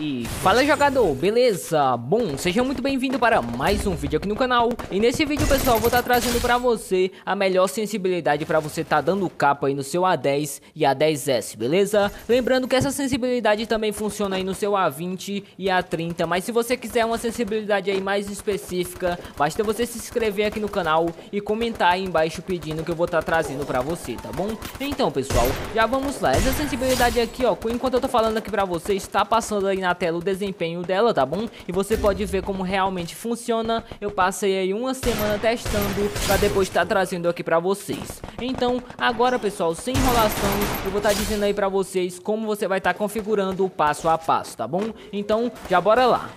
E fala jogador, beleza? Bom, seja muito bem-vindo para mais um vídeo aqui no canal E nesse vídeo pessoal, vou estar tá trazendo para você a melhor sensibilidade para você estar tá dando capa aí no seu A10 e A10S, beleza? Lembrando que essa sensibilidade também funciona aí no seu A20 e A30 Mas se você quiser uma sensibilidade aí mais específica, basta você se inscrever aqui no canal E comentar aí embaixo pedindo que eu vou estar tá trazendo para você, tá bom? Então pessoal, já vamos lá, essa sensibilidade aqui ó, enquanto eu tô falando aqui para você, está passando aí na na tela o desempenho dela, tá bom? E você pode ver como realmente funciona. Eu passei aí uma semana testando pra depois estar tá trazendo aqui pra vocês. Então, agora pessoal, sem enrolação, eu vou estar tá dizendo aí pra vocês como você vai estar tá configurando o passo a passo, tá bom? Então, já bora lá.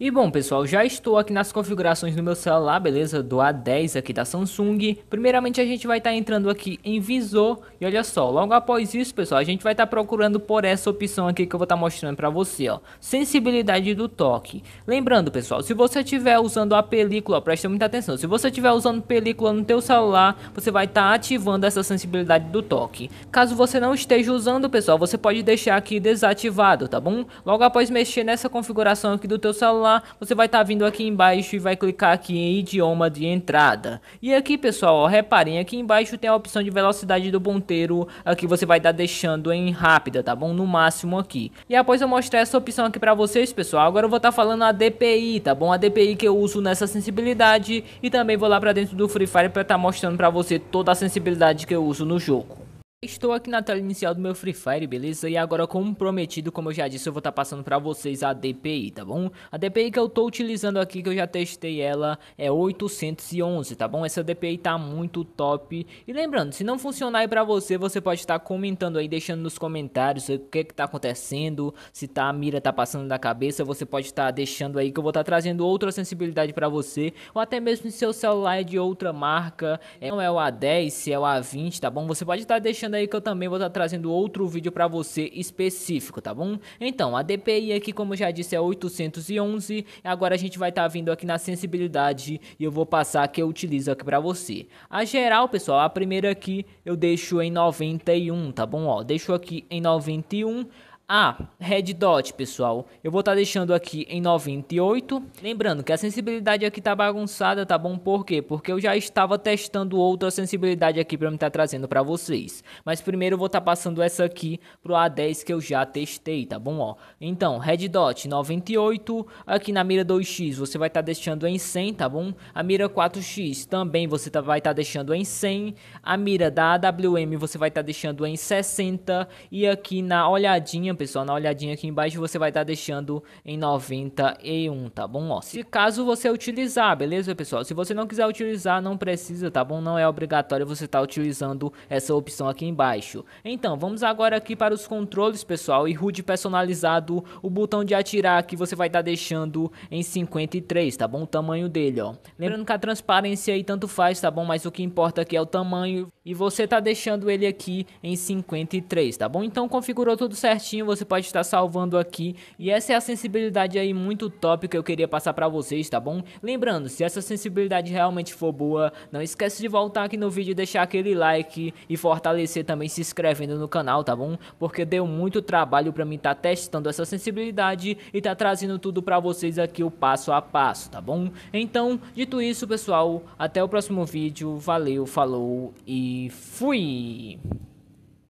E bom pessoal, já estou aqui nas configurações do meu celular, beleza? Do A10 aqui da Samsung. Primeiramente a gente vai estar tá entrando aqui em visor e olha só, logo após isso pessoal, a gente vai estar tá procurando por essa opção aqui que eu vou estar tá mostrando para você, ó. Sensibilidade do toque. Lembrando pessoal, se você estiver usando a película, ó, presta muita atenção, se você estiver usando película no teu celular, você vai estar tá ativando essa sensibilidade do toque. Caso você não esteja usando pessoal, você pode deixar aqui desativado, tá bom? Logo após mexer nessa configuração aqui do teu celular, lá, você vai estar tá vindo aqui embaixo e vai clicar aqui em idioma de entrada. E aqui, pessoal, ó, reparem, aqui embaixo tem a opção de velocidade do ponteiro, aqui você vai estar tá deixando em rápida, tá bom? No máximo aqui. E após eu mostrar essa opção aqui pra vocês, pessoal, agora eu vou estar tá falando a DPI, tá bom? A DPI que eu uso nessa sensibilidade e também vou lá pra dentro do Free Fire pra estar tá mostrando pra você toda a sensibilidade que eu uso no jogo. Estou aqui na tela inicial do meu Free Fire, beleza? E agora, como prometido, como eu já disse, eu vou estar tá passando para vocês a DPI, tá bom? A DPI que eu tô utilizando aqui, que eu já testei ela, é 811, tá bom? Essa DPI tá muito top. E lembrando, se não funcionar aí pra você, você pode estar tá comentando aí, deixando nos comentários o que que tá acontecendo, se tá, a mira tá passando da cabeça, você pode estar tá deixando aí que eu vou estar tá trazendo outra sensibilidade para você, ou até mesmo se seu celular é de outra marca, é, não é o A10, se é o A20, tá bom? Você pode estar tá deixando deixando aí que eu também vou estar tá trazendo outro vídeo para você específico, tá bom? Então, a DPI aqui, como já disse, é 811. Agora a gente vai estar tá vindo aqui na sensibilidade e eu vou passar que eu utilizo aqui para você. A geral, pessoal, a primeira aqui eu deixo em 91, tá bom? Ó, deixo aqui em 91. A ah, Red Dot, pessoal, eu vou estar tá deixando aqui em 98. Lembrando que a sensibilidade aqui tá bagunçada, tá bom? Por quê? Porque eu já estava testando outra sensibilidade aqui para me estar tá trazendo para vocês. Mas primeiro eu vou estar tá passando essa aqui pro A10 que eu já testei, tá bom? Ó, então Red Dot 98 aqui na mira 2x você vai estar tá deixando em 100, tá bom? A mira 4x também você tá, vai estar tá deixando em 100. A mira da AWM você vai estar deixando em 60 e aqui na olhadinha pessoal, na olhadinha aqui embaixo você vai estar tá deixando em 91, tá bom? Ó, se caso você utilizar, beleza, pessoal? Se você não quiser utilizar, não precisa, tá bom? Não é obrigatório você estar tá utilizando essa opção aqui embaixo. Então, vamos agora aqui para os controles, pessoal, e HUD personalizado, o botão de atirar que você vai estar tá deixando em 53, tá bom? O tamanho dele, ó. Lembrando que a transparência aí tanto faz, tá bom? Mas o que importa aqui é o tamanho e você tá deixando ele aqui em 53, tá bom? Então configurou tudo certinho, você pode estar salvando aqui. E essa é a sensibilidade aí muito top que eu queria passar para vocês, tá bom? Lembrando, se essa sensibilidade realmente for boa, não esquece de voltar aqui no vídeo e deixar aquele like e fortalecer também se inscrevendo no canal, tá bom? Porque deu muito trabalho para mim estar tá testando essa sensibilidade e tá trazendo tudo para vocês aqui o passo a passo, tá bom? Então, dito isso, pessoal, até o próximo vídeo. Valeu, falou e fui!